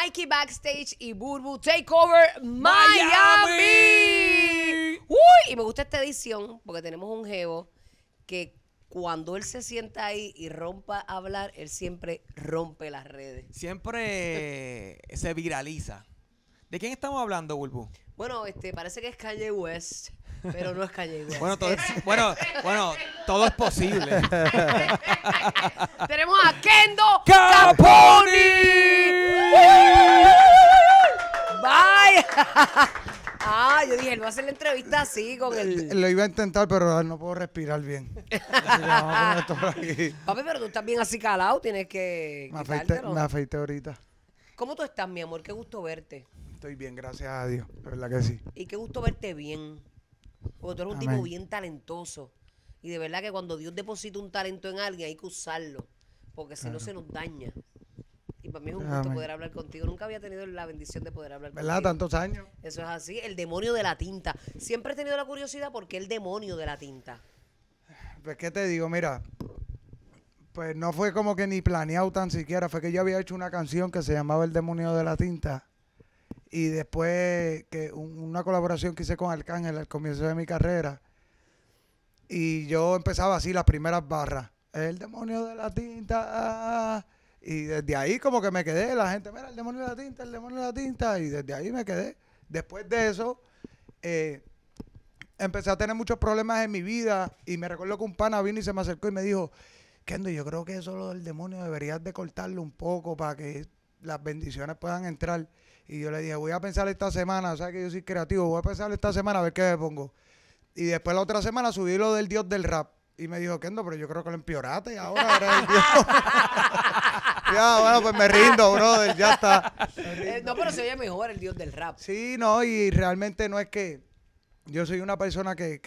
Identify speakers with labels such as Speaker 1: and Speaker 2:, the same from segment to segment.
Speaker 1: Mikey Backstage y Burbu Takeover Miami. Uy, y me gusta esta edición porque tenemos un jevo que cuando él se sienta ahí y rompa a hablar, él siempre rompe las redes.
Speaker 2: Siempre se viraliza. ¿De quién estamos hablando, Burbu?
Speaker 1: Bueno, este, parece que es Calle West, pero no es Calle West. bueno, todo es, bueno, bueno,
Speaker 2: todo es posible.
Speaker 1: Tenemos a Kendo Caponi. ah, yo dije, él va a hacer la entrevista así con el.
Speaker 3: Lo iba a intentar, pero no puedo respirar bien. Papi,
Speaker 1: pero tú estás bien así calado, tienes que. Me
Speaker 3: afeité, ahorita.
Speaker 1: ¿Cómo tú estás, mi amor? Qué gusto verte. Estoy bien, gracias
Speaker 3: a Dios. La verdad que sí.
Speaker 1: Y qué gusto verte bien. Porque tú eres un tipo bien talentoso. Y de verdad que cuando Dios deposita un talento en alguien hay que usarlo. Porque si no se nos daña para mí es un gusto poder hablar contigo. Nunca había tenido la bendición de poder hablar contigo. ¿Verdad? Tantos años. Eso es así. El demonio de la tinta. Siempre he tenido la curiosidad ¿por qué el demonio de la tinta.
Speaker 3: Pues, ¿qué te digo? Mira, pues no fue como que ni planeado tan siquiera. Fue que yo había hecho una canción que se llamaba El demonio de la tinta. Y después, que una colaboración que hice con Arcángel al comienzo de mi carrera. Y yo empezaba así las primeras barras. El demonio de la tinta. Ah, ah, ah. Y desde ahí como que me quedé, la gente, mira, el demonio de la tinta, el demonio de la tinta, y desde ahí me quedé. Después de eso, eh, empecé a tener muchos problemas en mi vida y me recuerdo que un pana vino y se me acercó y me dijo, Kendo, yo creo que eso lo del demonio deberías de cortarlo un poco para que las bendiciones puedan entrar. Y yo le dije, voy a pensar esta semana, o sea que yo soy creativo, voy a pensar esta semana a ver qué me pongo. Y después la otra semana subí lo del dios del rap. Y me dijo, Kendo, pero yo creo que lo empeoraste y ahora Ya, bueno, pues me rindo, brother, ya está.
Speaker 1: Eh, no, pero se oye mejor el dios del rap. Sí,
Speaker 3: no, y realmente no es que. Yo soy una persona que,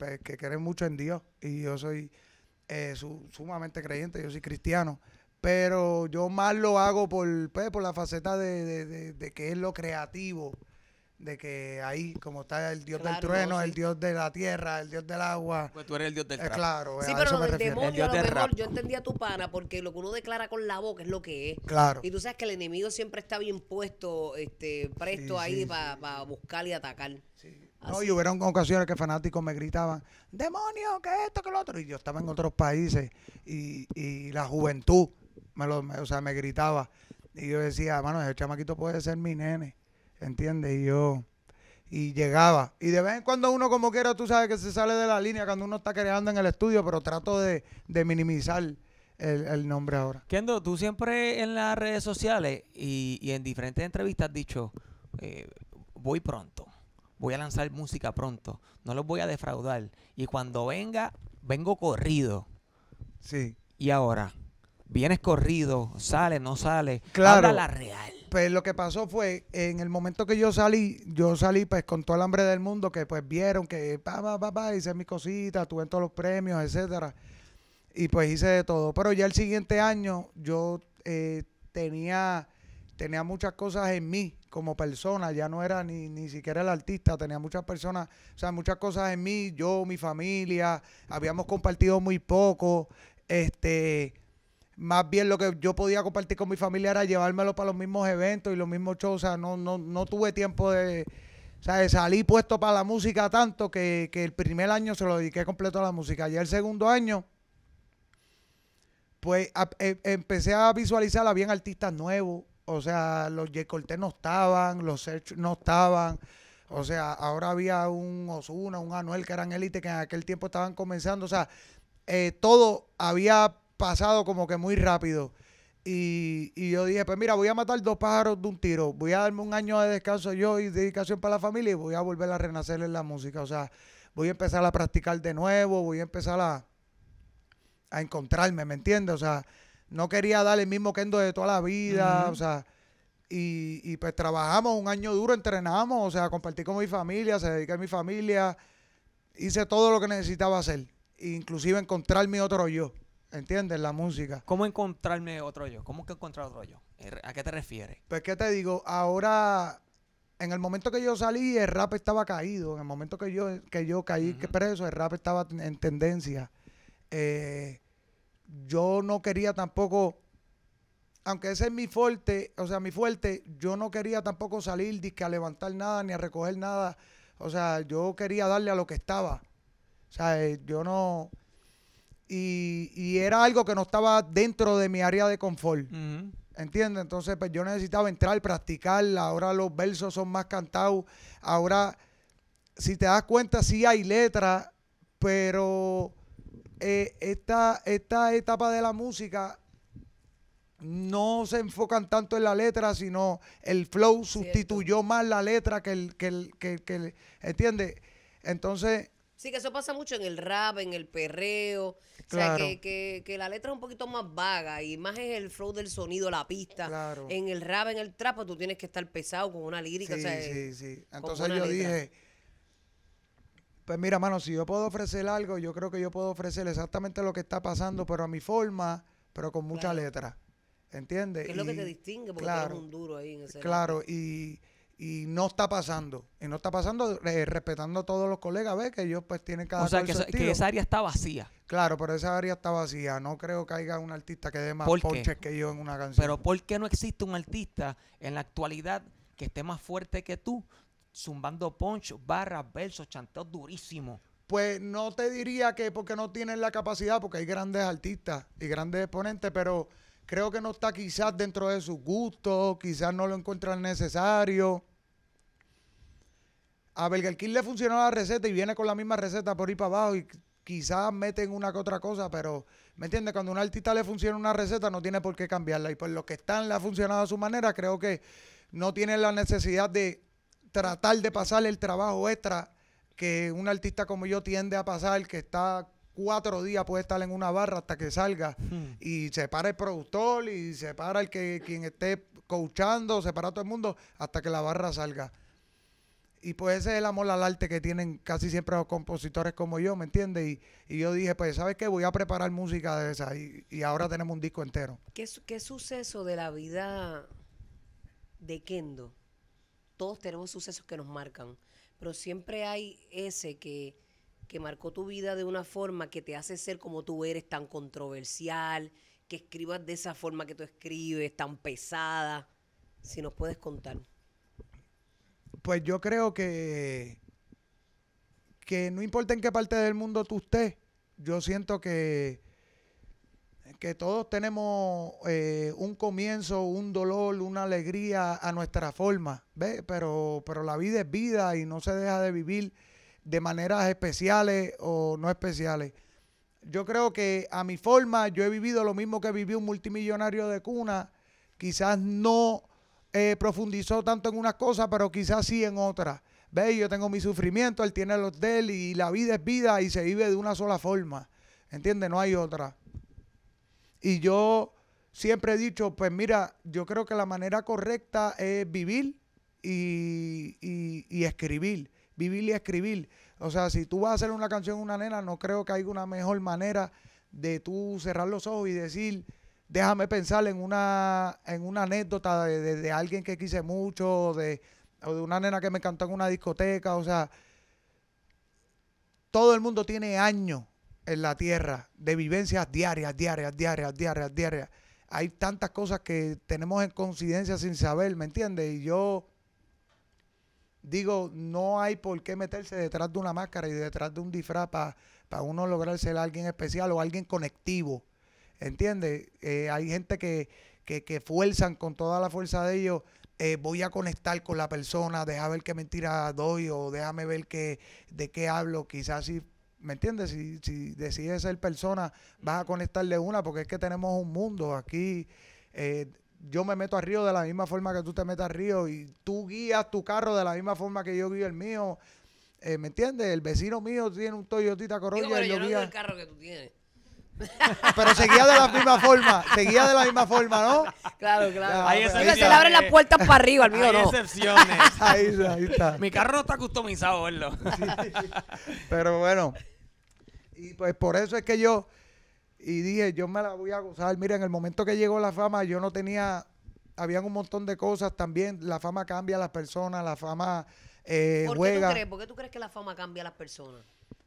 Speaker 3: pues, cree mucho en Dios y yo soy eh, sumamente creyente, yo soy cristiano, pero yo más lo hago por, pues, por la faceta de que es lo creativo de que ahí, como está el dios del trueno, el dios de la tierra, el dios del agua. Pues tú eres el dios del eh, trueno. claro, sí, pero demonio, lo
Speaker 1: yo entendía tu pana, porque lo que uno declara con la boca es lo que es. Claro. Y tú sabes que el enemigo siempre está bien puesto, este, presto ahí para buscar y atacar. Sí. No, y
Speaker 3: hubieron ocasiones que fanáticos me gritaban, demonio, que esto, que lo otro. Y yo estaba en otros países y, y la juventud me lo, o sea, me gritaba. Y yo decía, mano, ese chamaquito puede ser mi nene entiende Y yo. Y llegaba. Y de vez en cuando uno, como quiera, tú sabes que se sale de la línea cuando uno está creando en el estudio, pero trato de, minimizar el, nombre ahora.
Speaker 2: Kendo, tú siempre en las redes sociales y, en diferentes entrevistas has dicho: eh, voy pronto, voy a lanzar música pronto, no los voy a defraudar. Y cuando venga, vengo corrido. Sí. ¿Y ahora? vienes corrido, sale, no sale. Claro. la real. Pues
Speaker 3: lo que pasó fue, en el momento que yo salí, yo salí pues con todo el hambre del mundo, que pues vieron que pa, pa, pa, pa hice mis cositas, tuve todos los premios, etcétera. Y pues hice de todo. Pero ya el siguiente año yo eh, tenía, tenía muchas cosas en mí como persona, ya no era ni, ni siquiera el artista, tenía muchas personas, o sea, muchas cosas en mí, yo, mi familia, habíamos compartido muy poco, este, más bien lo que yo podía compartir con mi familia era llevármelo para los mismos eventos y los mismos shows. O sea, no, no, no tuve tiempo de. O sea, puesto para la música tanto que, el primer año se lo dediqué completo a la música. Y el segundo año, pues e, empecé a visualizar a bien artistas nuevos. O sea, los J. no estaban, los Search no estaban. O sea, ahora había un Osuna, un Anuel que eran élite que en aquel tiempo estaban comenzando. O sea, eh, todo había pasado como que muy rápido. Y, yo dije, pues mira, voy a matar dos pájaros de un tiro. Voy a darme un año de descanso yo y dedicación para la familia y voy a volver a renacer en la música. O sea, voy a empezar a practicar de nuevo, voy a empezar a, a encontrarme, ¿me entiendes? O sea, no quería dar el mismo kendo de toda la vida, o sea, y, y, pues trabajamos un año duro, entrenamos, o sea, compartí con mi familia, se dediqué a mi familia, hice todo lo que necesitaba hacer, inclusive encontrar mi otro yo.
Speaker 2: ¿Entiendes? La música. ¿Cómo encontrarme otro yo? ¿Cómo que encontrar otro yo? Er, ¿A qué te refieres?
Speaker 3: Pues, ¿qué te digo? Ahora, en el momento que yo salí, el rap estaba caído. En el momento que yo, que yo caí preso, el rap estaba en tendencia. Eh, yo no quería tampoco, aunque ese es mi fuerte, o sea, mi fuerte, yo no quería tampoco salir disque a levantar nada ni a recoger nada. O sea, yo quería darle a lo que estaba. O sea, eh, yo no y, era algo que no estaba dentro de mi área de confort. ¿Entiendes? Entonces, pues yo necesitaba entrar, practicar. Ahora los versos son más cantados. Ahora, si te das cuenta, sí hay letras, pero eh, esta, etapa de la música no se enfocan tanto en la letra, sino el flow sustituyó más la letra que el, que que el, ¿entiendes? Entonces,
Speaker 1: Sí, que eso pasa mucho en el rap, en el perreo. O sea, que, que, que, la letra es un poquito más vaga y más es el flow del sonido, la pista. En el rap, en el trapo pues, tú tienes que estar pesado con una lírica. sí,
Speaker 3: sí. Eh, Entonces yo dije, pues mira, mano, si yo puedo ofrecer algo, yo creo que yo puedo ofrecer exactamente lo que está pasando, pero a mi forma, pero con mucha letra. ¿Entiendes? es lo que te distingue, porque claro, un duro ahí en ese Claro, y y no está pasando. Y no está pasando eh, respetando a todos los colegas, ve que ellos pues tienen cada O sea, que, esa, que esa área está vacía. Claro, pero esa área está vacía. No creo
Speaker 2: que haya un artista que dé más ponches que yo en una canción. Pero ¿por qué no existe un artista en la actualidad que esté más fuerte que tú, zumbando ponchos, barras, versos, chanteos durísimos?
Speaker 3: Pues no te diría que porque no tienen la capacidad, porque hay grandes artistas y grandes exponentes, pero creo que no está quizás dentro de sus gustos, quizás no lo encuentran necesario. A Burger le funcionó la receta y viene con la misma receta por ir para abajo y quizás meten una que otra cosa, pero ¿me entiendes? Cuando a un artista le funciona una receta no tiene por qué cambiarla y por lo que están le ha funcionado a su manera, creo que no tiene la necesidad de tratar de pasar el trabajo extra que un artista como yo tiende a pasar, que está cuatro días puede estar en una barra hasta que salga hmm. y se para el productor y se para el que quien esté coachando, se para todo el mundo hasta que la barra salga. Y pues ese es el amor al arte que tienen casi siempre los compositores como yo, ¿me entiendes? Y, yo dije, pues, ¿sabes qué? Voy a preparar música de esa. Y, ahora tenemos un disco entero.
Speaker 1: ¿Qué, ¿Qué suceso de la vida de Kendo? Todos tenemos sucesos que nos marcan, pero siempre hay ese que que marcó tu vida de una forma que te hace ser como tú eres, tan controversial, que escribas de esa forma que tú escribes, tan pesada? Si nos puedes contar.
Speaker 3: Pues yo creo que, que no importa en qué parte del mundo tú estés, yo siento que, que todos tenemos eh, un comienzo, un dolor, una alegría a nuestra forma, Pero, pero la vida es vida y no se deja de vivir de maneras especiales o no especiales. Yo creo que a mi forma yo he vivido lo mismo que vivió un multimillonario de cuna. Quizás no eh, profundizó tanto en unas cosas, pero quizás sí en otras. Ve, yo tengo mi sufrimiento, él tiene los de él y la vida es vida y se vive de una sola forma. ¿Entiendes? No hay otra. Y yo siempre he dicho, pues mira, yo creo que la manera correcta es vivir y escribir vivir y escribir. O sea, si tú vas a hacer una canción a una nena, no creo que haya una mejor manera de tú cerrar los ojos y decir, déjame pensar en una, en una anécdota de, alguien que quise mucho, de, o de una nena que me cantó en una discoteca. O sea, todo el mundo tiene años en la tierra de vivencias diarias, diarias, diarias, diarias, diarias. Hay tantas cosas que tenemos en coincidencia sin saber, ¿me entiendes? Y yo digo, no hay por qué meterse detrás de una máscara y detrás de un disfraz para uno lograr ser alguien especial o alguien conectivo. ¿Entiendes? Eh, hay gente que, que, que, fuerzan con toda la fuerza de ellos. Eh, voy a conectar con la persona, deja ver qué mentira doy o déjame ver qué, de qué hablo. Quizás si, ¿me entiendes? Si, si decides ser persona, vas a conectarle una, porque es que tenemos un mundo aquí. Eh, yo me meto a Río de la misma forma que tú te metas a Río y tú guías tu carro de la misma forma que yo guío el mío. Eh, ¿Me entiendes? El vecino mío tiene un Toyotita Corolla pero y yo, no guía... el
Speaker 1: carro que tú tienes. pero guía de
Speaker 3: la misma forma, guía de la misma forma, ¿no? Claro, claro. Hay pues, Se le abren las puertas para arriba, al mío Hay excepciones. ahí, está, ahí está. Mi carro no está customizado, verlo. Pero bueno, y pues por eso es que yo y dije, yo me la voy a gozar. Mira, en el momento que llegó la fama, yo no tenía, habían un montón de cosas también. La fama cambia a las personas, la fama eh, juega. crees?
Speaker 1: ¿Por qué tú crees que la fama cambia a las personas?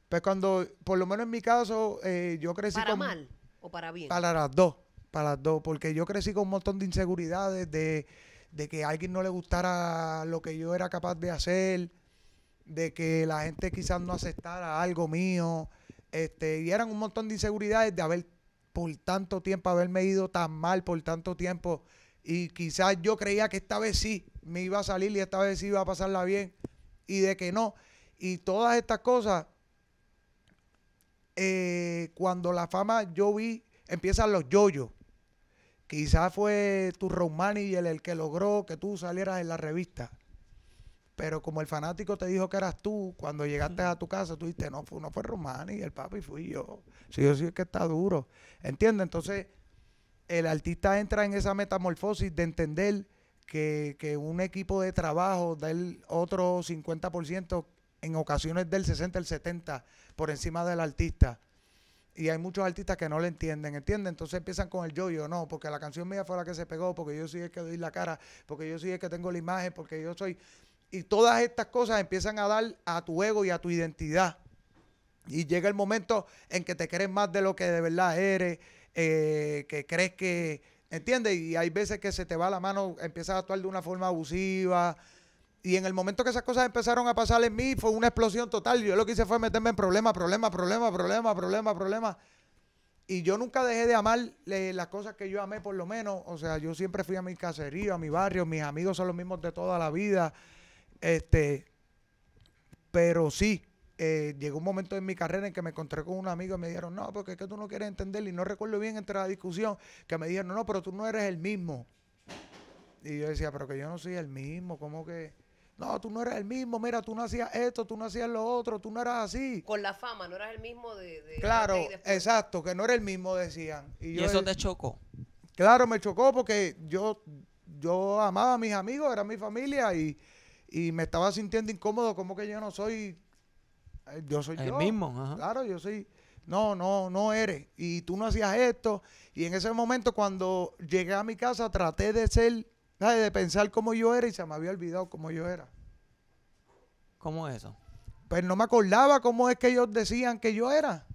Speaker 3: Pues cuando, por lo menos en mi caso, eh, yo crecí ¿Para mal
Speaker 1: o para bien? Para las
Speaker 3: dos, para las dos, porque yo crecí con un montón de inseguridades, de, de que a alguien no le gustara lo que yo era capaz de hacer, de que la gente quizás no aceptara algo mío este, y eran un montón de inseguridades de haber por tanto tiempo, haberme ido tan mal por tanto tiempo. Y quizás yo creía que esta vez sí me iba a salir y esta vez sí iba a pasarla bien y de que no. Y todas estas cosas, eh, cuando la fama yo vi, empiezan los yoyos. Quizás fue tu road manager el que logró que tú salieras en la revista. Pero como el fanático te dijo que eras tú, cuando llegaste a tu casa, tú dijiste, no, fue, no fue Romani, el papi fui yo. Sí, yo sí es que está duro. ¿Entiendes? Entonces, el artista entra en esa metamorfosis de entender que, un equipo de trabajo da el otro 50%, en ocasiones del 60 el 70% por encima del artista y hay muchos artistas que no le entienden, ¿entiendes? Entonces empiezan con el yo, yo no, porque la canción mía fue la que se pegó, porque yo sí es que doy la cara, porque yo sí es que tengo la imagen, porque yo soy. Y todas estas cosas empiezan a dar a tu ego y a tu identidad. Y llega el momento en que te crees más de lo que de verdad eres, eh, que crees que, ¿entiendes? Y hay veces que se te va la mano, empiezas a actuar de una forma abusiva. Y en el momento que esas cosas empezaron a pasar en mí, fue una explosión total. Yo lo que hice fue meterme en problemas, problemas, problemas, problemas, problema, problemas. Y yo nunca dejé de amar eh, las cosas que yo amé, por lo menos. O sea, yo siempre fui a mi caserío, a mi barrio, mis amigos son los mismos de toda la vida. Este, pero sí, eh, llegó un momento en mi carrera en que me encontré con un amigo y me dijeron, no, porque es que tú no quieres entender. Y no recuerdo bien entre la discusión que me dijeron, no, pero tú no eres el mismo. Y yo decía, pero que yo no soy el mismo, ¿cómo que? No, tú no eres el mismo, mira, tú no hacías esto, tú no hacías lo otro, tú no eras así. Con la
Speaker 1: fama, no eras el mismo de... claro,
Speaker 3: exacto, que no era el mismo, decían. Y, yo, eso te chocó? Claro, me chocó porque yo, yo amaba a mis amigos, era mi familia y y me estaba sintiendo incómodo, como que yo no soy, eh, yo soy el mismo, claro, yo soy, no, no, no eres, y tú no hacías esto, y en ese momento cuando llegué a mi casa traté de ser, de pensar como yo era y se me había olvidado como yo era. ¿Cómo eso? Pues no me acordaba cómo es que ellos decían que yo era.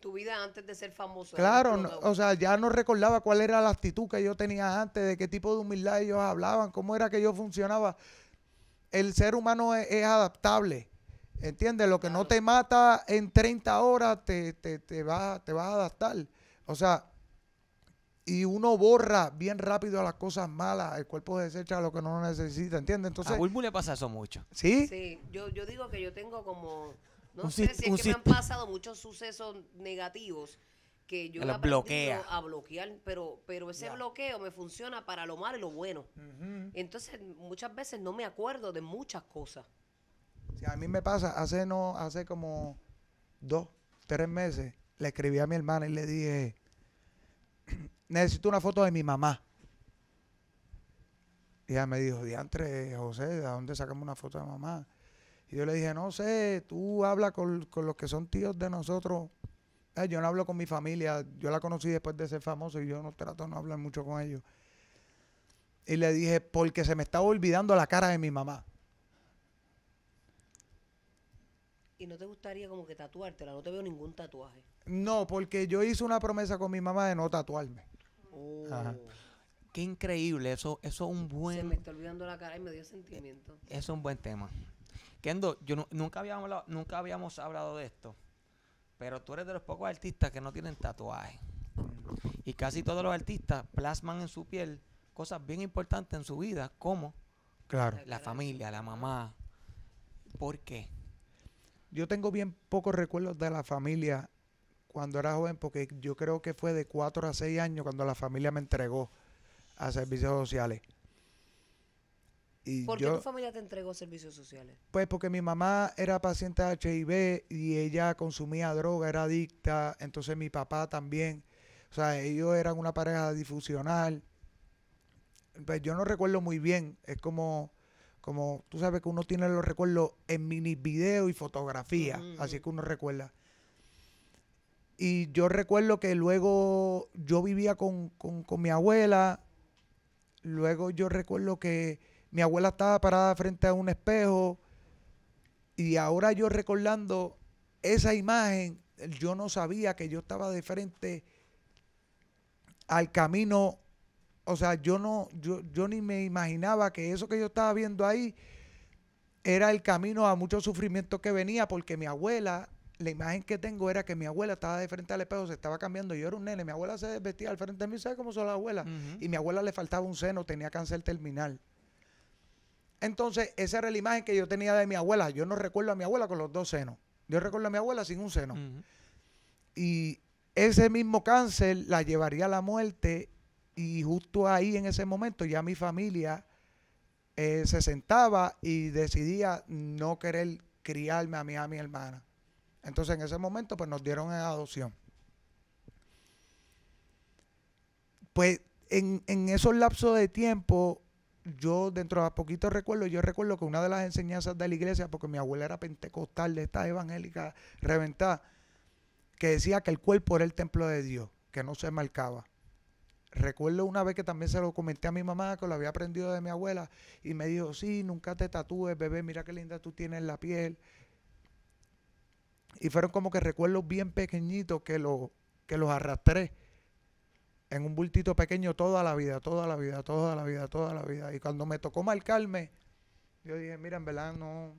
Speaker 1: Tu vida antes de ser famoso. Claro, o sea, ya
Speaker 3: no recordaba cuál era la actitud que yo tenía antes, de qué tipo de humildad ellos hablaban, cómo era que yo funcionaba el ser humano es, adaptable. ¿Entiendes? Lo que no te mata en 30 horas te, te, te va, te vas a adaptar. O sea, y uno borra bien rápido a las cosas malas, el cuerpo desecha lo que no necesita,
Speaker 2: ¿entiendes? Entonces, a Bulbu le pasa eso mucho. ¿Sí?
Speaker 1: Sí, yo, yo digo que yo tengo como,
Speaker 3: no
Speaker 2: sé si es que me han
Speaker 1: pasado muchos sucesos negativos que yo la bloquea. a bloquear, pero, pero ese bloqueo me funciona para lo malo y lo bueno. Entonces, muchas veces no me acuerdo de muchas cosas.
Speaker 3: si a mí me pasa, hace no, hace como dos, tres meses, le escribí a mi hermana y le dije, necesito una foto de mi mamá. Y ella me dijo, diantre, José, ¿de dónde sacamos una foto de mamá? Y yo le dije, no sé, tú habla con, con los que son tíos de nosotros eh, yo no hablo con mi familia, yo la conocí después de ser famoso y yo no trato de no hablar mucho con ellos. Y le dije, porque se me estaba olvidando la cara de mi mamá.
Speaker 1: ¿Y no te gustaría como que tatuártela? No te veo ningún tatuaje.
Speaker 3: No, porque yo hice una promesa con mi mamá de no
Speaker 2: tatuarme. Oh. Qué increíble, eso, es un buen... Se me
Speaker 1: está olvidando la cara y me dio sentimiento. Eso
Speaker 2: es un buen tema. Kendo, yo nunca, habíamos nunca habíamos hablado de esto. Pero tú eres de los pocos artistas que no tienen tatuaje. Y casi todos los artistas plasman en su piel cosas bien importantes en su vida, como claro. la familia, la mamá. ¿Por qué? Yo tengo bien
Speaker 3: pocos recuerdos de la familia cuando era joven, porque yo creo que fue de 4 a 6 años cuando la familia me entregó a servicios sociales. ¿Por qué tu
Speaker 1: familia te entregó servicios sociales?
Speaker 3: Pues porque mi mamá era paciente de HIV y ella consumía droga, era adicta, entonces mi papá también. O sea, ellos eran una pareja difusional. Pues yo no recuerdo muy bien, es como, como tú sabes que uno tiene los recuerdos en mini video y fotografía, así que uno recuerda. Y yo recuerdo que luego yo vivía con mi abuela, luego yo recuerdo que mi abuela estaba parada frente a un espejo y ahora yo recordando esa imagen, yo no sabía que yo estaba de frente al camino, o sea, yo no, yo, yo ni me imaginaba que eso que yo estaba viendo ahí era el camino a mucho sufrimiento que venía porque mi abuela la imagen que tengo era que mi abuela estaba de frente al espejo, se estaba cambiando. Yo era un nene, mi abuela se desvestía al frente de mí, ¿sabes cómo son las abuelas? Y mi abuela le faltaba un seno, tenía cáncer terminal. Entonces, esa era la imagen que yo tenía de mi abuela. Yo no recuerdo a mi abuela con los dos senos. Yo recuerdo a mi abuela sin un seno. Y ese mismo cáncer la llevaría a la muerte y justo ahí en ese momento ya mi familia eh, se sentaba y decidía no querer criarme a mí, a mi hermana. Entonces en ese momento pues nos dieron en adopción. Pues en, en esos lapsos de tiempo yo dentro de poquito recuerdo, yo recuerdo que una de las enseñanzas de la iglesia, porque mi abuela era pentecostal, de estas evangélica reventadas, que decía que el cuerpo era el templo de Dios, que no se marcaba. Recuerdo una vez que también se lo comenté a mi mamá, que lo había aprendido de mi abuela, y me dijo, sí, nunca te tatúes, bebé, mira qué linda tú tienes la piel. Y fueron como que recuerdos bien pequeñitos que, lo, que los arrastré en un bultito pequeño toda la vida, toda la vida, toda la vida, toda la vida. Y cuando me tocó marcarme, yo dije, mira, en verdad no,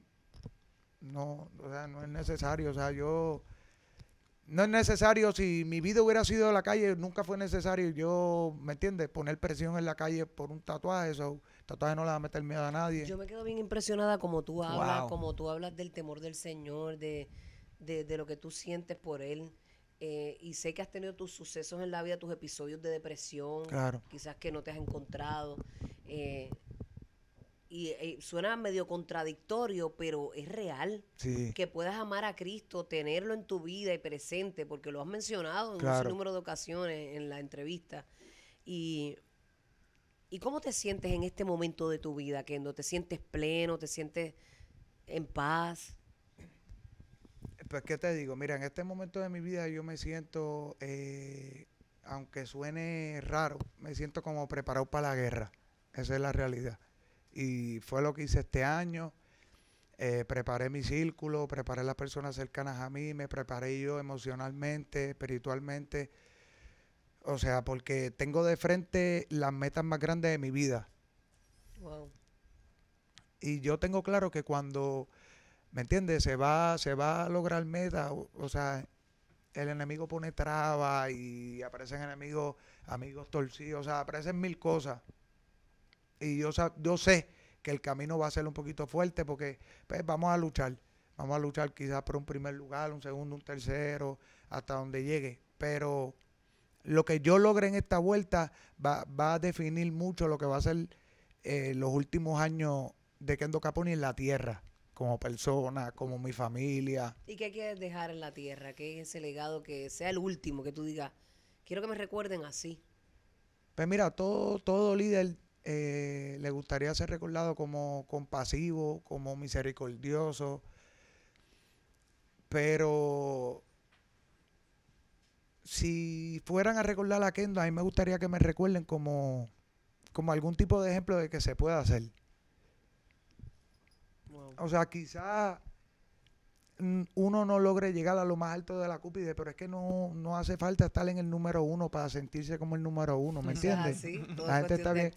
Speaker 3: no, o sea, no es necesario, o sea, yo, no es necesario, si mi vida hubiera sido la calle, nunca fue necesario yo, ¿me entiendes? Poner presión en la calle por un tatuaje, eso, tatuaje no le va a meter miedo a nadie. Yo
Speaker 1: me quedo bien impresionada como tú hablas, como tú hablas del temor del Señor, de, de, de lo que tú sientes por Él. Eh, y sé que has tenido tus sucesos en la vida, tus episodios de depresión, quizás que no te has encontrado. Eh, y eh, suena medio contradictorio, pero es real. Que puedas amar a Cristo, tenerlo en tu vida y presente, porque lo has mencionado en un número de ocasiones en la entrevista. Y, ¿Y cómo te sientes en este momento de tu vida, Kendo? ¿Te sientes
Speaker 3: pleno? ¿Te sientes en paz? pues, ¿qué te digo? Mira, en este momento de mi vida yo me siento, eh, aunque suene raro, me siento como preparado para la guerra. Esa es la realidad. Y fue lo que hice este año. Eh, preparé mi círculo, preparé las personas cercanas a mí, me preparé yo emocionalmente, espiritualmente. O sea, porque tengo de frente las metas más grandes de mi vida. Wow. Y yo tengo claro que cuando ¿Me entiendes? Se va, se va a lograr meta. O, sea, el enemigo pone traba y aparecen enemigos, amigos torcidos. O sea, aparecen mil cosas. Y yo, yo sé que el camino va a ser un poquito fuerte porque pues, vamos a luchar. Vamos a luchar quizás por un primer lugar, un segundo, un tercero, hasta donde llegue. Pero lo que yo logre en esta vuelta va, a definir mucho lo que va a ser eh, los últimos años de Kendo Caponi en la tierra como persona, como mi familia.
Speaker 1: ¿Y qué quieres dejar en la tierra? ¿Qué es ese legado que sea el último que tú digas? Quiero que me recuerden así.
Speaker 3: Pues mira, todo, todo líder eh, le gustaría ser recordado como compasivo, como misericordioso, pero si fueran a recordar a Kendo, a mí me gustaría que me recuerden como, como algún tipo de ejemplo de que se puede hacer. O sea, quizás mm, uno no logre llegar a lo más alto de la cúpide, pero es que no, no hace falta estar en el número uno para sentirse como el número uno, ¿me entiendes? Sí, está bien.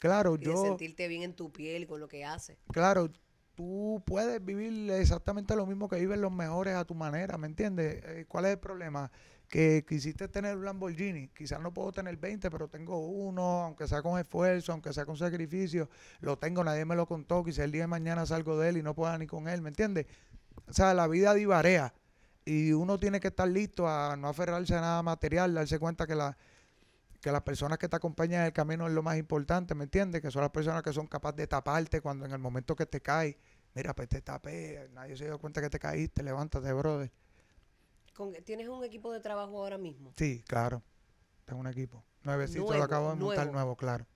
Speaker 3: Claro, yo. De sentirte
Speaker 1: bien en tu piel con lo que haces.
Speaker 3: Claro, tú puedes vivir exactamente lo mismo que viven los mejores a tu manera, ¿me entiendes? Eh, ¿Cuál es el problema? que quisiste tener un Lamborghini, quizás no puedo tener 20, pero tengo uno, aunque sea con esfuerzo, aunque sea con sacrificio, lo tengo, nadie me lo contó, quizás el día de mañana salgo de él y no pueda ni con él, ¿me entiendes? O sea, la vida divarea y uno tiene que estar listo a no aferrarse a nada material, darse cuenta que la que las personas que te acompañan en el camino es lo más importante, ¿me entiendes? Que son las personas que son capaces de taparte cuando en el momento que te caes, mira, pues te tapé, nadie se dio cuenta que te caíste, levántate, brother.
Speaker 1: ¿Tienes un equipo de trabajo ahora mismo?
Speaker 3: Sí, claro. Tengo un equipo. Nuevecito, lo acabo de montar nuevo, claro.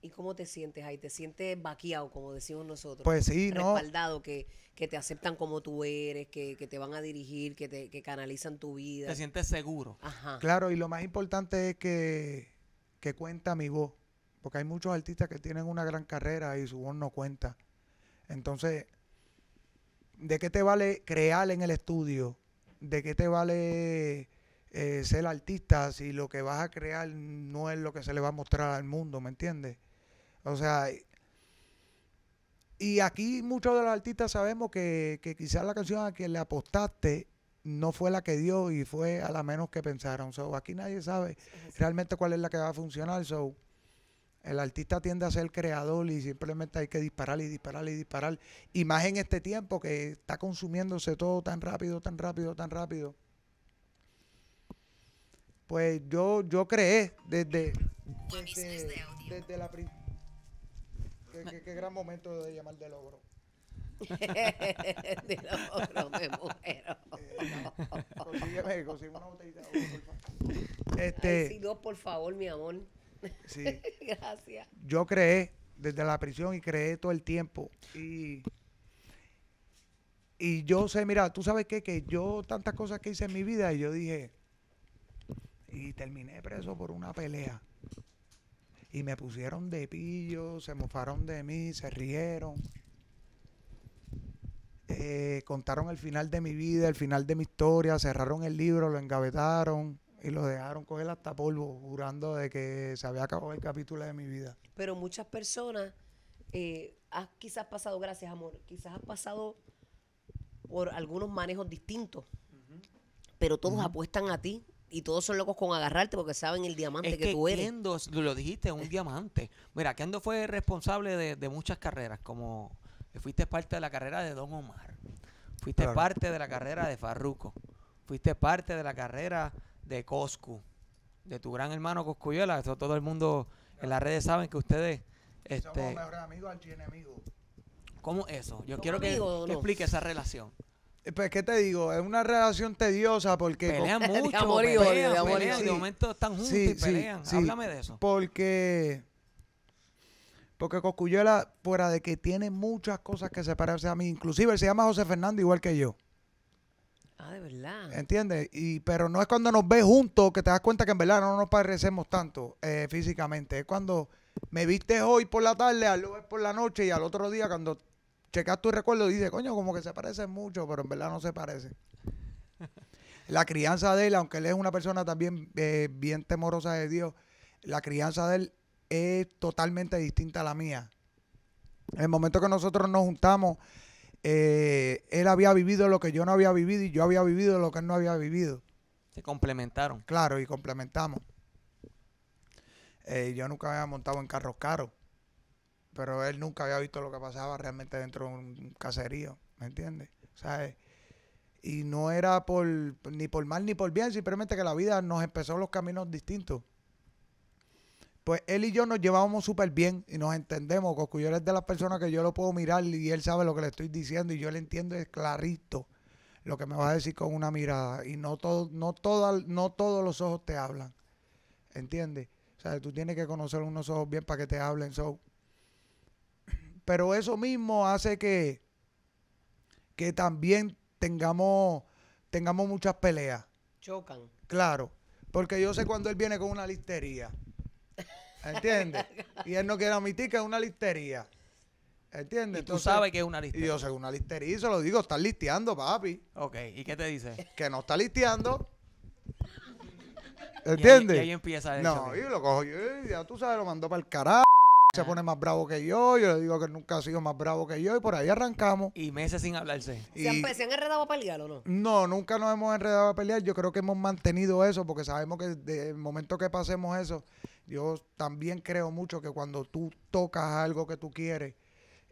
Speaker 1: ¿Y cómo te sientes ahí? ¿Te sientes vaqueado, como decimos nosotros? Pues sí, ¿no? Respaldado, que, que te aceptan como tú eres, que, te van a dirigir, que, te, que canalizan tu vida. Te
Speaker 2: sientes seguro. Ajá.
Speaker 3: Claro, y lo más importante es que, que cuenta mi voz. Porque hay muchos artistas que tienen una gran carrera y su voz no cuenta. Entonces, ¿de qué te vale crear en el estudio ¿de qué te vale eh, ser artista si lo que vas a crear no es lo que se le va a mostrar al mundo, ¿me entiendes? O sea, y aquí muchos de los artistas sabemos que, quizás la canción a que le apostaste no fue la que dio y fue a la menos que pensaron. So, aquí nadie sabe realmente cuál es la que va a funcionar. So, el artista tiende a ser creador y simplemente hay que disparar y disparar y disparar. Y más en este tiempo que está consumiéndose todo tan rápido, tan rápido, tan rápido. Pues yo, yo creé desde, desde, la ¿Qué, qué, gran momento de llamar de logro. de logro, de una botellita de agua, Este,
Speaker 1: por favor, mi amor. Gracias.
Speaker 3: Yo creé desde la prisión y creé todo el tiempo. Y, y yo sé, mira, tú sabes qué, que yo tantas cosas que hice en mi vida y yo dije, y terminé preso por una pelea. Y me pusieron de pillo, se mofaron de mí, se rieron. Eh, contaron el final de mi vida, el final de mi historia, cerraron el libro, lo engavetaron y lo dejaron coger hasta polvo, jurando de que se había acabado el capítulo de mi vida.
Speaker 1: Pero muchas personas, eh, has quizás pasado, gracias amor, quizás has pasado por algunos manejos distintos, pero todos apuestan a ti y todos son locos con agarrarte porque saben el diamante que, tú eres.
Speaker 2: Kendo, lo dijiste, un eh. diamante. Mira, Kendo fue responsable de, muchas carreras, como fuiste parte de la carrera de Don Omar, fuiste parte de la carrera de Farruco, fuiste parte de la carrera de Coscu, de tu gran hermano Coscuyuela. Esto, todo el mundo en las redes saben que ustedes. Este, Somos
Speaker 3: mejores amigos, al archienemigos.
Speaker 2: ¿Cómo eso? Yo quiero que, explique esa relación.
Speaker 3: Eh, pues, ¿qué te digo? Es una relación tediosa porque... Pelean mucho, de amor y de, amor momento están juntos y pelean. Háblame de eso. Porque... Porque Coscuyuela, fuera de que tiene muchas cosas que separarse parece a mí, inclusive él se llama José Fernando igual que yo. Ah, de verdad. ¿Entiendes? Y, pero no es cuando nos ve juntos que te das cuenta que en verdad no nos parecemos tanto eh, físicamente. Es cuando me viste hoy por la tarde, al por la noche y al otro día cuando checas tu recuerdo dices, coño, como que se parecen mucho, pero en verdad no se parecen. la crianza de él, aunque él es una persona también eh, bien temorosa de Dios, la crianza de él es totalmente distinta a la mía. En el momento que nosotros nos juntamos, eh, él había vivido lo que yo no había vivido y yo había vivido lo que él no había vivido.
Speaker 2: Se complementaron.
Speaker 3: Claro, y complementamos. Eh, yo nunca había montado en carros caros, pero él nunca había visto lo que pasaba realmente dentro de un caserío, ¿me entiendes? Eh, y no era por, ni por mal ni por bien, simplemente que la vida nos empezó los caminos distintos pues él y yo nos llevábamos súper bien y nos entendemos. él es de las personas que yo lo puedo mirar y él sabe lo que le estoy diciendo y yo le entiendo clarito lo que me va a decir con una mirada. Y no, todo, no, no todos los ojos te hablan. ¿Entiendes? O sea, tú tienes que conocer unos ojos bien para que te hablen. So. Pero eso mismo hace que, que también tengamos, tengamos muchas peleas. Chocan. Claro. Porque yo sé cuando él viene con una listería ¿Entiendes? y él no quiere admitir que es una listería. ¿Entiendes? Y tú sabes que es una listería. Y yo sé una listería y se lo digo, estás listeando, papi. Ok, ¿y qué te dice? Que no está listeando. ¿Entiendes? Y ahí, empieza eso. No, y lo cojo yo, ya tú sabes, lo mandó para el carajo. Se pone más bravo que yo, yo le digo que nunca ha sido más bravo que yo y por ahí arrancamos. Y
Speaker 2: meses sin hablarse.
Speaker 3: ¿Se, han, pues,
Speaker 1: ¿Se han enredado a pelear o no?
Speaker 3: No, nunca nos hemos enredado a pelear. Yo creo que hemos mantenido eso porque sabemos que desde momento que pasemos eso, yo también creo mucho que cuando tú tocas algo que tú quieres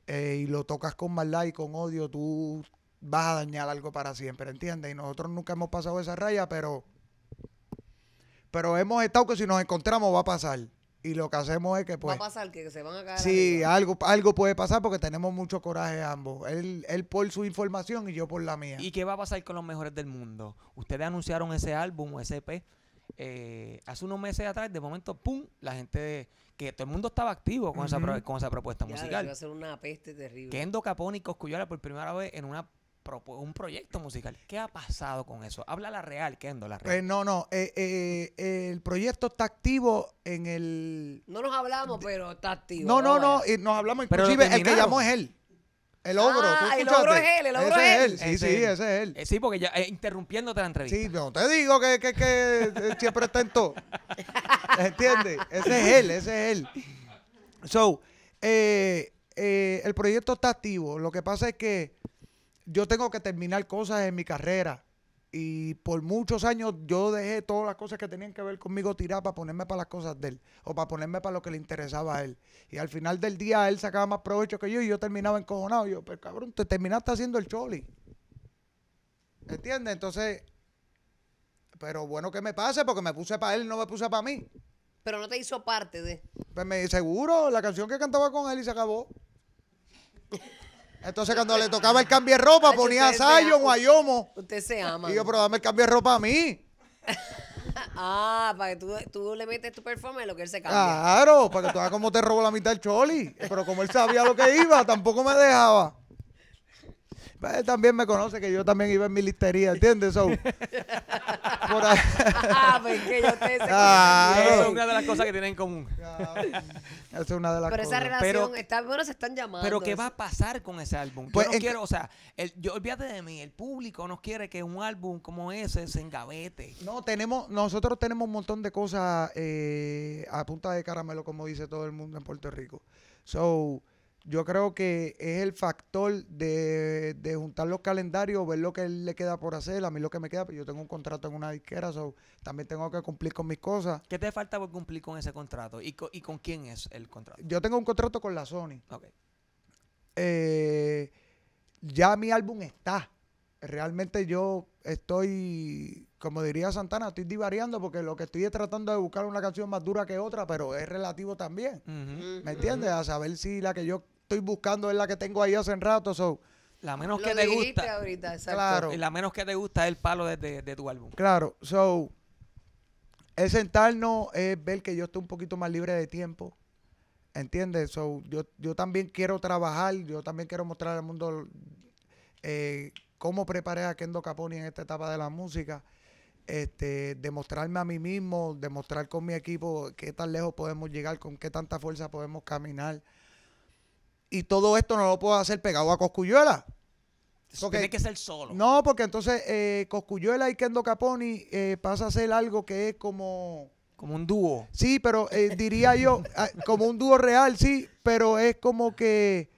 Speaker 3: eh, y lo tocas con maldad y con odio, tú vas a dañar algo para siempre, ¿entiendes? Y nosotros nunca hemos pasado esa raya, pero, pero hemos estado que si nos encontramos va a pasar. Y lo que hacemos es que pues... Va a
Speaker 2: pasar, que se van a caer. Sí,
Speaker 3: algo, algo puede pasar porque tenemos mucho coraje ambos. Él, él por su información y yo por la mía. ¿Y
Speaker 2: qué va a pasar con los mejores del mundo? Ustedes anunciaron ese álbum, ese EP, eh, hace unos meses atrás, de momento, ¡pum! La gente, que todo el mundo estaba activo con, esa, con esa propuesta musical. Iba a
Speaker 1: ser una peste
Speaker 2: terrible. Kendo Capone y Coscuyola por primera vez en una un proyecto musical. ¿Qué ha pasado con eso? Habla la real, Kendo, la
Speaker 3: real. Eh, no, no, eh, eh, el proyecto está activo en el...
Speaker 1: No nos hablamos, pero está activo. No, no, no, y
Speaker 3: nos hablamos, inclusive el que llamó es él.
Speaker 2: El ogro, ah, el ogro es él, el ogro ese es él. Sí, sí, ese es él. Eh, sí, porque ya eh, interrumpiéndote la entrevista. Sí, no te digo que, que, que eh, siempre está en todo. ¿Entiendes?
Speaker 3: Ese es él, ese es él. So, el proyecto está activo. Lo que pasa es que yo tengo que terminar cosas en mi carrera y por muchos años yo dejé todas las cosas que tenían que ver conmigo tiradas para ponerme para las cosas de él o para ponerme para lo que le interesaba a él. Y al final del día él sacaba más provecho que yo y yo terminaba encojonado. Yo, pero pues, cabrón, te terminaste haciendo el choli. ¿Entiendes? Entonces, pero bueno que me pase porque me puse para él, no me puse para mí. Pero
Speaker 1: no te hizo parte de.
Speaker 3: Pues me seguro, la canción que cantaba con él y se acabó. Entonces cuando le tocaba el cambio de ropa ponía a o a Yomo.
Speaker 1: Usted se ama. Y yo, pero
Speaker 3: dame el cambio de ropa a mí.
Speaker 1: Ah, para que tú, le metes tu perfume lo que él se cambia. Claro,
Speaker 3: para que tú hagas como te robó la mitad del choli. Pero como él sabía lo que iba, tampoco me dejaba él eh, también me conoce que yo también iba en listería, ¿entiendes? por ahí. Ah, pues, que yo te ah, Esa es una de las cosas que tienen en común. Esa es una
Speaker 2: de las pero Esa relación, pero
Speaker 1: está, bueno, se están llamando. Pero ¿qué va a pasar
Speaker 2: con ese álbum? yo pues, no quiero, o sea, el, yo, olvídate de mí, el público no quiere que un álbum como ese se engavete.
Speaker 3: No, tenemos, nosotros tenemos un montón de cosas eh, a punta de caramelo, como dice todo el mundo en Puerto Rico. So, yo creo que es el factor de, juntar los calendarios, ver lo que le queda por hacer, a mí lo que me queda, pues yo tengo un contrato en una disquera, también tengo que cumplir con mis cosas.
Speaker 2: ¿Qué te falta por cumplir con ese contrato? ¿Y, con quién es el contrato? Yo
Speaker 3: tengo un contrato con la Sony. Eh, ya mi álbum está. Realmente yo estoy, como diría Santana, estoy divariando porque lo que estoy es tratando de buscar una canción más dura que otra, pero es relativo también. ¿Me entiendes? A saber si la que yo estoy buscando es la que tengo ahí hace un rato. So. La menos que te gusta.
Speaker 2: Ahorita, claro. Y la menos que te gusta es el palo de, de, tu álbum.
Speaker 3: Claro. So, es sentarnos, es ver que yo estoy un poquito más libre de tiempo. ¿Entiendes? So, yo, yo también quiero trabajar, yo también quiero mostrar al mundo eh, cómo preparé a Kendo Caponi en esta etapa de la música. Este, demostrarme a mí mismo, demostrar con mi equipo qué tan lejos podemos llegar, con qué tanta fuerza podemos caminar. Y todo esto no lo puedo hacer pegado a Coscuyuela. Porque, tiene que ser solo. No, porque entonces eh, Coscuyuela y Kendo Caponi eh, pasa a ser algo que es como... Como un dúo. Sí, pero eh, diría yo, ah, como un dúo real, sí, pero es como que...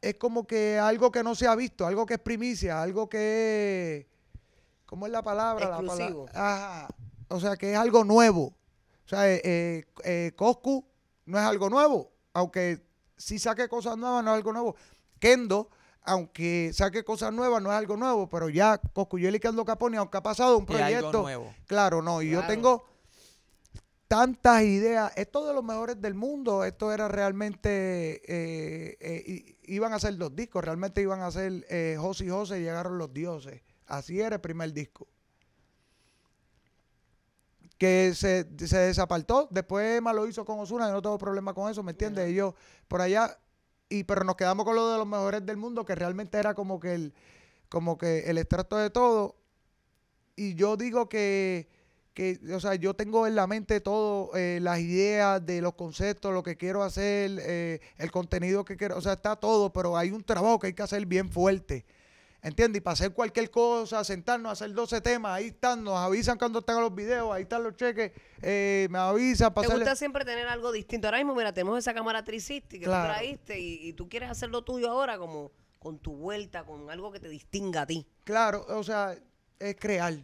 Speaker 3: Es como que algo que no se ha visto, algo que es primicia, algo que es... ¿Cómo es la palabra? La palabra, O sea, que es algo nuevo. O sea, eh, eh, Coscu no es algo nuevo, aunque si saque cosas nuevas, no es algo nuevo. Kendo, aunque saque cosas nuevas, no es algo nuevo, pero ya Coscuyeli, y Kendo Caponi, aunque ha pasado un proyecto. algo nuevo. Claro, no. Y yo tengo tantas ideas. Esto de los mejores del mundo, esto era realmente. Eh, eh, iban a ser dos discos, realmente iban a ser eh, José y José, llegaron los dioses. Así era el primer disco que se, se desapartó. Después Emma lo hizo con Osuna, yo no tengo problema con eso, ¿me entiendes? yo, por allá, y pero nos quedamos con lo de los mejores del mundo, que realmente era como que el, como que el extracto de todo. Y yo digo que, que o sea, yo tengo en la mente todo, eh, las ideas de los conceptos, lo que quiero hacer, eh, el contenido que quiero, o sea, está todo, pero hay un trabajo que hay que hacer bien fuerte. ¿Entiendes? Y para hacer cualquier cosa, sentarnos, a hacer 12 temas, ahí están, nos avisan cuando están los videos, ahí están los cheques, eh, me avisan. Para ¿Te gusta
Speaker 1: siempre tener algo distinto? Ahora mismo, mira, tenemos esa cámara 360 que tú traíste y, tú quieres hacer lo tuyo ahora como con tu vuelta, con algo que te
Speaker 3: distinga a ti. Claro, o sea, es crear.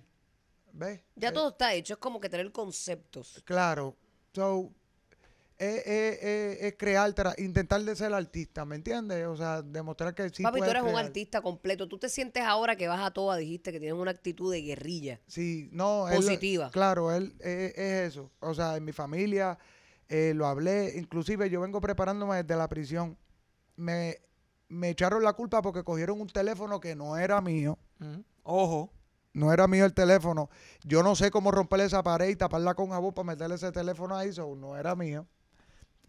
Speaker 3: ¿Ves? Ya eh, todo está hecho, es como
Speaker 1: que tener conceptos.
Speaker 3: Claro. So, es, es, es crear, intentar de ser artista, ¿me entiendes? O sea, demostrar que sí. Papi, tú eres un artista
Speaker 1: completo. Tú te sientes ahora que vas a toda, dijiste que tienes una actitud de guerrilla.
Speaker 3: Sí, no. Positiva. claro, él e, e, es, eso. O sea, en mi familia eh, lo hablé. Inclusive yo vengo preparándome desde la prisión. Me, echaron la culpa porque cogieron un teléfono que no era mío. Mm. Ojo. No era mío el teléfono. Yo no sé cómo romperle esa pared y taparla con jabón para meterle ese teléfono ahí, eso. no era mío.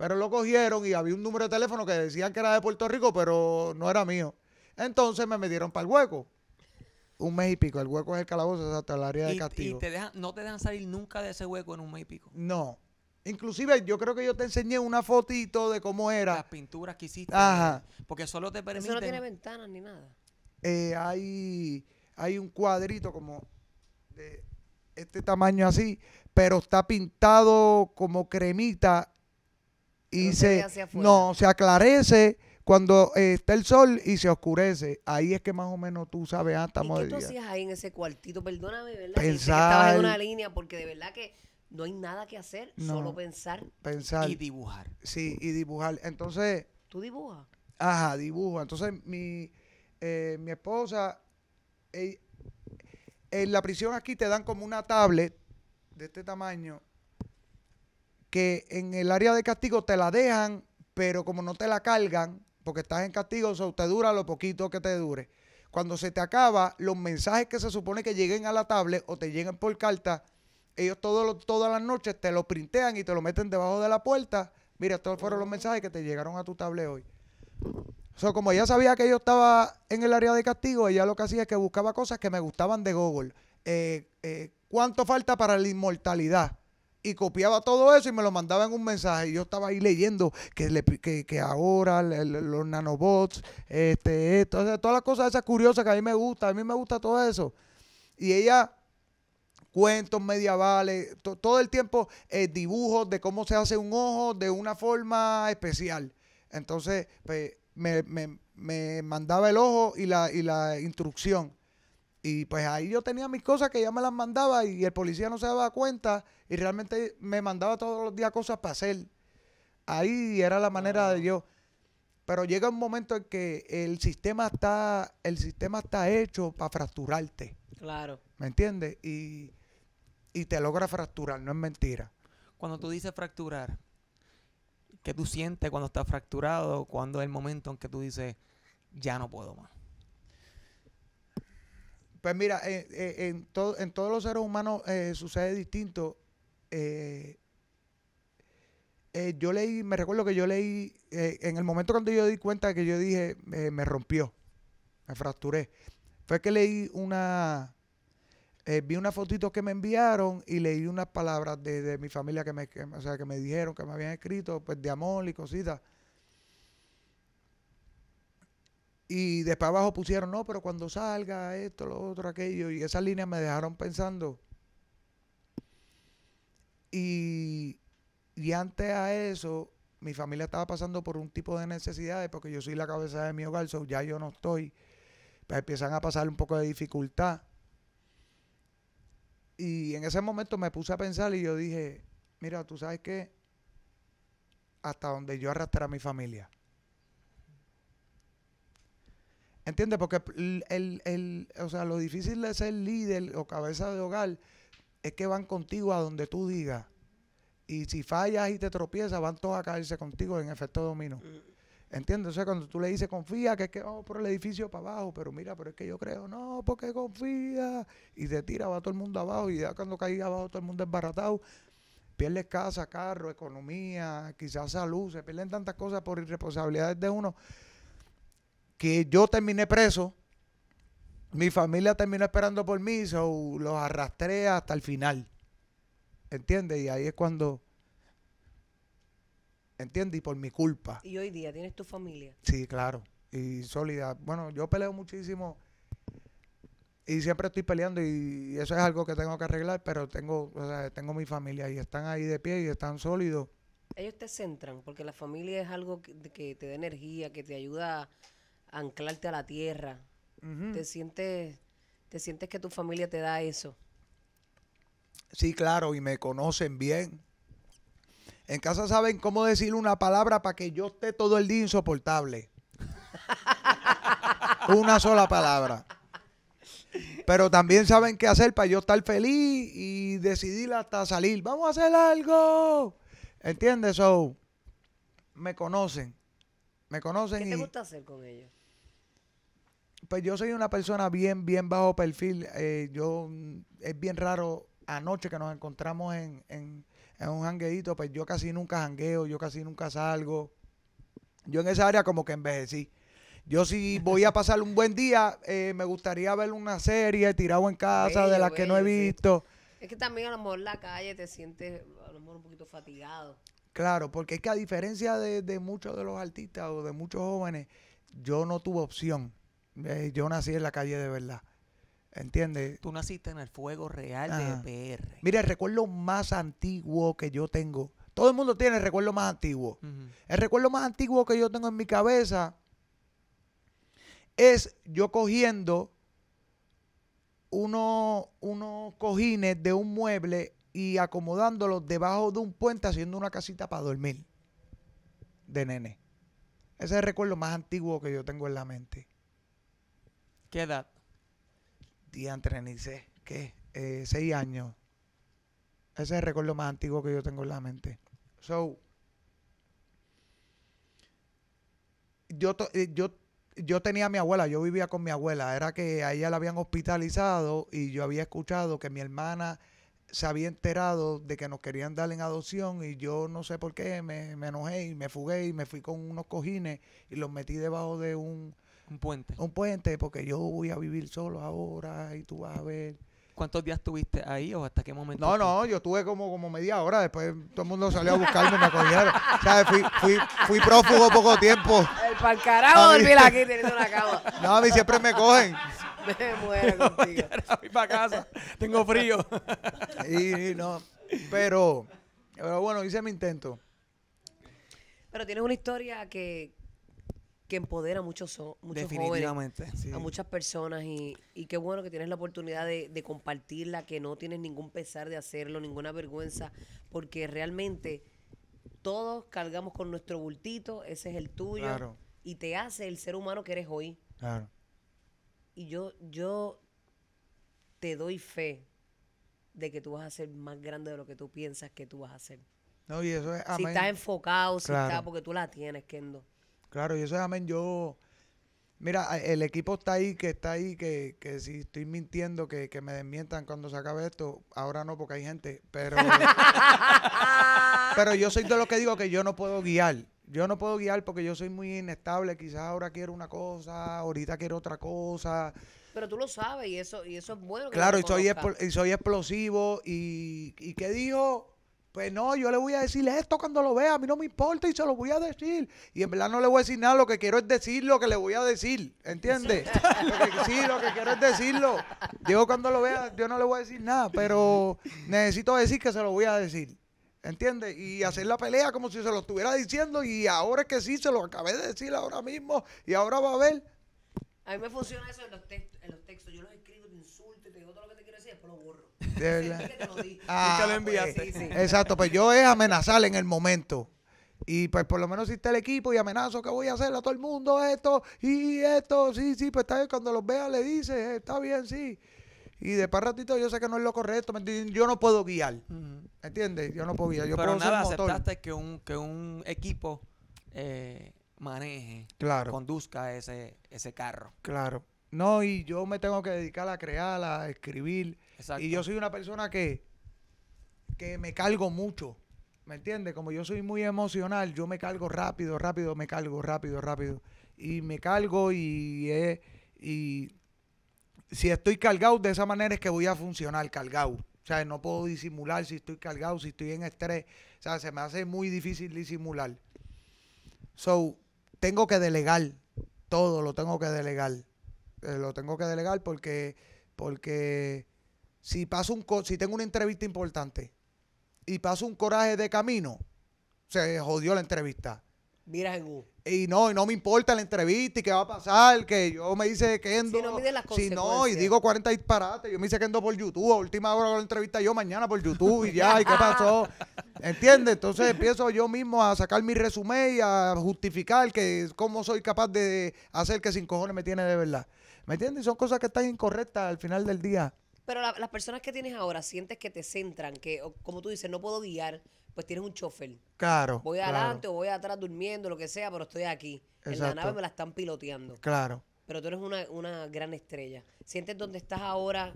Speaker 3: Pero lo cogieron y había un número de teléfono que decían que era de Puerto Rico, pero no era mío. Entonces me metieron para el hueco. Un mes y pico. El hueco es el calabozo, hasta el área de castigo.
Speaker 2: ¿Y no te dejan salir nunca de ese hueco en un mes y pico? No. Inclusive yo creo que yo te enseñé una fotito de cómo era. Las pinturas que hiciste. Ajá. Porque solo te permiten... Eso no tiene ventanas ni nada.
Speaker 3: Eh, hay, hay un cuadrito como de este tamaño así, pero está pintado como cremita y se, no, se aclarece cuando eh, está el sol y se oscurece. Ahí es que más o menos tú sabes, hasta ah, estamos qué tú
Speaker 1: ahí en ese cuartito? Perdóname, ¿verdad? Pensar. en una línea porque de verdad que no hay nada que hacer, solo pensar.
Speaker 3: Y dibujar. Sí, y dibujar. Entonces... ¿Tú dibujas? Ajá, dibujo. Entonces mi, eh, mi esposa... en la prisión aquí te dan como una tablet de este tamaño que en el área de castigo te la dejan, pero como no te la cargan, porque estás en castigo, sea, te dura lo poquito que te dure. Cuando se te acaba, los mensajes que se supone que lleguen a la tablet o te lleguen por carta, ellos todas las noches te lo printean y te lo meten debajo de la puerta. Mira, estos fueron los mensajes que te llegaron a tu tablet hoy. sea, como ella sabía que yo estaba en el área de castigo, ella lo que hacía es que buscaba cosas que me gustaban de Google. Eh, eh, ¿Cuánto falta para la inmortalidad? y copiaba todo eso y me lo mandaba en un mensaje. Y yo estaba ahí leyendo que, le, que, ahora los nanobots, este, todas las cosas esas curiosas que a mí me gusta, a mí me gusta todo eso. Y ella, cuentos medievales, todo el tiempo eh, dibujos de cómo se hace un ojo de una forma especial. Entonces, pues, me, mandaba el ojo y la, y la instrucción. Y pues ahí yo tenía mis cosas que ya me las mandaba y el policía no se daba cuenta y realmente me mandaba todos los días cosas para hacer. Ahí era la manera de yo. Pero llega un momento en que el sistema está, el sistema está hecho para fracturarte.
Speaker 2: Claro. ¿Me entiendes? Y, te logra fracturar, no es mentira. Cuando tú dices fracturar, ¿qué tú sientes cuando estás fracturado? Cuando es el momento en que tú dices, ya no puedo más. Pues mira, eh,
Speaker 3: eh, en, todo en todos los seres humanos eh, sucede distinto. yo leí, me recuerdo que yo leí, en el momento cuando yo di cuenta que yo dije, me rompió, me fracturé, fue que leí una, vi una fotito que me enviaron y leí unas palabras de, mi familia que me, o sea, que me dijeron, que me habían escrito, pues de amor y cositas. Y después abajo pusieron, no, pero cuando salga esto, lo otro, aquello. Y esas líneas me dejaron pensando. Y, antes a eso, mi familia estaba pasando por un tipo de necesidades, porque yo soy la cabeza de mi hogar, ya yo no estoy. Pues empiezan a pasar un poco de dificultad. Y en ese momento me puse a pensar y yo dije, mira, tú sabes qué? hasta donde yo arrastraré a mi familia. ¿Entiendes? Porque el, sea, lo difícil de ser líder o cabeza de hogar es que van contigo a donde tú digas. Y si fallas y te tropiezas, van todos a caerse contigo en efecto dominó. Mm. ¿Entiendes? O sea, cuando tú le dices confía, que es que vamos oh, por el edificio para abajo, pero mira, pero es que yo creo, no, porque confía. Y te tira, va todo el mundo abajo, y ya cuando caí abajo todo el mundo embaratado, pierdes casa, carro, economía, quizás salud, se pierden tantas cosas por irresponsabilidades de uno que yo terminé preso, mi familia terminó esperando por mí, so los arrastré hasta el final. ¿Entiendes? Y ahí es cuando... ¿Entiendes? Y por mi culpa.
Speaker 1: Y hoy día tienes tu familia.
Speaker 3: Sí, claro. Y sólida. Bueno, yo peleo muchísimo y siempre estoy peleando y eso es algo que tengo que arreglar, pero tengo, o sea, tengo mi familia y están ahí de pie y están sólidos.
Speaker 1: Ellos te centran porque la familia es algo que, que te da energía, que te ayuda anclarte a la tierra. Te sientes, te sientes que tu familia te da eso.
Speaker 3: Sí, claro, y me conocen bien. En casa saben cómo decir una palabra para que yo esté todo el día insoportable. una sola palabra. Pero también saben qué hacer para yo estar feliz y decidir hasta salir. Vamos a hacer algo. ¿Entiendes? So, me conocen. Me conocen. ¿Qué te gusta
Speaker 1: hacer con ellos?
Speaker 3: pues yo soy una persona bien, bien bajo perfil. Eh, yo, mm, es bien raro, anoche que nos encontramos en, un jangueíto, pues yo casi nunca jangueo, yo casi nunca salgo. Yo en esa área como que envejecí. Yo si voy a pasar un buen día, eh, me gustaría ver una serie tirado en casa de las que no he visto.
Speaker 1: Es que también a lo mejor la calle te sientes a lo mejor un poquito fatigado.
Speaker 3: Claro, porque es que a diferencia de muchos de los artistas o de muchos jóvenes, yo no tuve opción. Eh, yo nací en la calle de verdad. ¿Entiendes? Tú
Speaker 2: naciste en el fuego real de PR.
Speaker 3: Mira, el recuerdo más antiguo que yo tengo. Todo el mundo tiene el recuerdo más antiguo. El recuerdo más antiguo que yo tengo en mi cabeza es yo cogiendo unos, unos cojines de un mueble y acomodándolos debajo de un puente haciendo una casita para dormir de nene. Ese es el recuerdo más antiguo que yo tengo en la mente. ¿Qué edad? entre ni sé. ¿Qué? Eh, seis años. Ese es el recuerdo más antiguo que yo tengo en la mente. So, yo, eh, yo, yo tenía a mi abuela, yo vivía con mi abuela. Era que a ella la habían hospitalizado y yo había escuchado que mi hermana se había enterado de que nos querían dar en adopción y yo no sé por qué me, me enojé y me fugué y me fui con unos cojines y los metí debajo de un un puente. Un puente, porque yo voy a vivir solo ahora y tú vas a ver.
Speaker 2: ¿Cuántos días estuviste ahí o hasta qué momento? No, no,
Speaker 3: yo estuve como, como media hora. Después todo el mundo salió a buscarme, me cogieron. ¿Sabes? Fui, fui, fui prófugo poco tiempo. El
Speaker 1: pal carajo aquí teniendo
Speaker 3: una cama. No, a mí siempre me cogen. Me muero contigo. voy para casa. Tengo frío. y no. Pero, pero bueno, hice mi intento.
Speaker 1: Pero tienes una historia que, que empodera a muchos, Definitivamente, jóvenes, a muchas personas y, qué bueno que tienes la oportunidad de, compartirla, que no tienes ningún pesar de hacerlo, ninguna vergüenza, porque realmente todos cargamos con nuestro bultito, ese es el tuyo, y te hace el ser humano que eres hoy. Claro. Y yo, yo te doy fe de que tú vas a ser más grande de lo que tú piensas que tú vas a ser.
Speaker 3: No, y eso es, Si estás
Speaker 1: enfocado, si estás, porque tú la tienes, Kendo.
Speaker 3: Claro, y eso es amén. Yo, mira, el equipo está ahí, que está ahí, que, que si estoy mintiendo, que, me desmientan cuando se acabe esto. Ahora no, porque hay gente, pero. pero yo soy de lo que digo que yo no puedo guiar. Yo no puedo guiar porque yo soy muy inestable. Quizás ahora quiero una cosa, ahorita quiero otra cosa.
Speaker 1: Pero tú lo sabes y eso, y eso es bueno. Que claro, y soy, y
Speaker 3: soy explosivo. Y, ¿Y qué dijo? Pues no, yo le voy a decir esto cuando lo vea, a mí no me importa y se lo voy a decir. Y en verdad no le voy a decir nada, lo que quiero es decir lo que le voy a decir, ¿entiendes? sí, lo que quiero es decirlo. Yo cuando lo vea, yo no le voy a decir nada, pero necesito decir que se lo voy a decir, ¿entiendes? Y hacer la pelea como si se lo estuviera diciendo y ahora es que sí, se lo acabé de decir ahora mismo y ahora va a ver.
Speaker 1: A mí me funciona eso en los, textos, los textos, yo los escribo, te insulto te digo todo lo que te quiero decir, pero
Speaker 3: lo borro. Ah, pues, Exacto, pues yo es amenazar en el momento. Y pues por lo menos si está el equipo y amenazo que voy a hacerle a todo el mundo esto y esto, sí, sí, pues está cuando los vea le dice, está bien, sí. Y de par ratito yo sé que no es lo correcto, yo no puedo guiar, ¿entiendes? Yo no puedo guiar, yo Pero puedo nada, aceptaste
Speaker 2: que un, que un equipo eh, maneje, claro. conduzca ese, ese carro.
Speaker 3: Claro. No, y yo me tengo que dedicar a crear, a escribir, y yo soy una persona que, que me calgo mucho. ¿Me entiendes? Como yo soy muy emocional, yo me calgo rápido, rápido, me calgo rápido, rápido. Y me calgo y, si estoy cargado de esa manera es que voy a funcionar cargado. O sea, no puedo disimular si estoy cargado, si estoy en estrés. O sea, se me hace muy difícil disimular. So, tengo que delegar. Todo lo tengo que delegar. Eh, lo tengo que delegar porque, porque si un si tengo una entrevista importante y paso un coraje de camino, se jodió la entrevista. Mira en U. Y no, y no me importa la entrevista y qué va a pasar, que yo me hice queendo Si no Si no, y digo 40 disparates, yo me hice queendo por YouTube, última hora de la entrevista yo mañana por YouTube y ya, ¿y qué pasó? ¿Entiendes? Entonces empiezo yo mismo a sacar mi resumen y a justificar que cómo soy capaz de hacer que sin cojones me tiene de verdad. ¿Me entiendes? Son cosas que están incorrectas al final del día.
Speaker 1: Pero las personas que tienes ahora, sientes que te centran, que como tú dices, no puedo guiar, pues tienes un chofer.
Speaker 2: Claro. Voy adelante o
Speaker 1: voy atrás durmiendo, lo que sea, pero estoy aquí. En la nave me la están piloteando. Claro. Pero tú eres una, gran estrella. ¿Sientes donde estás ahora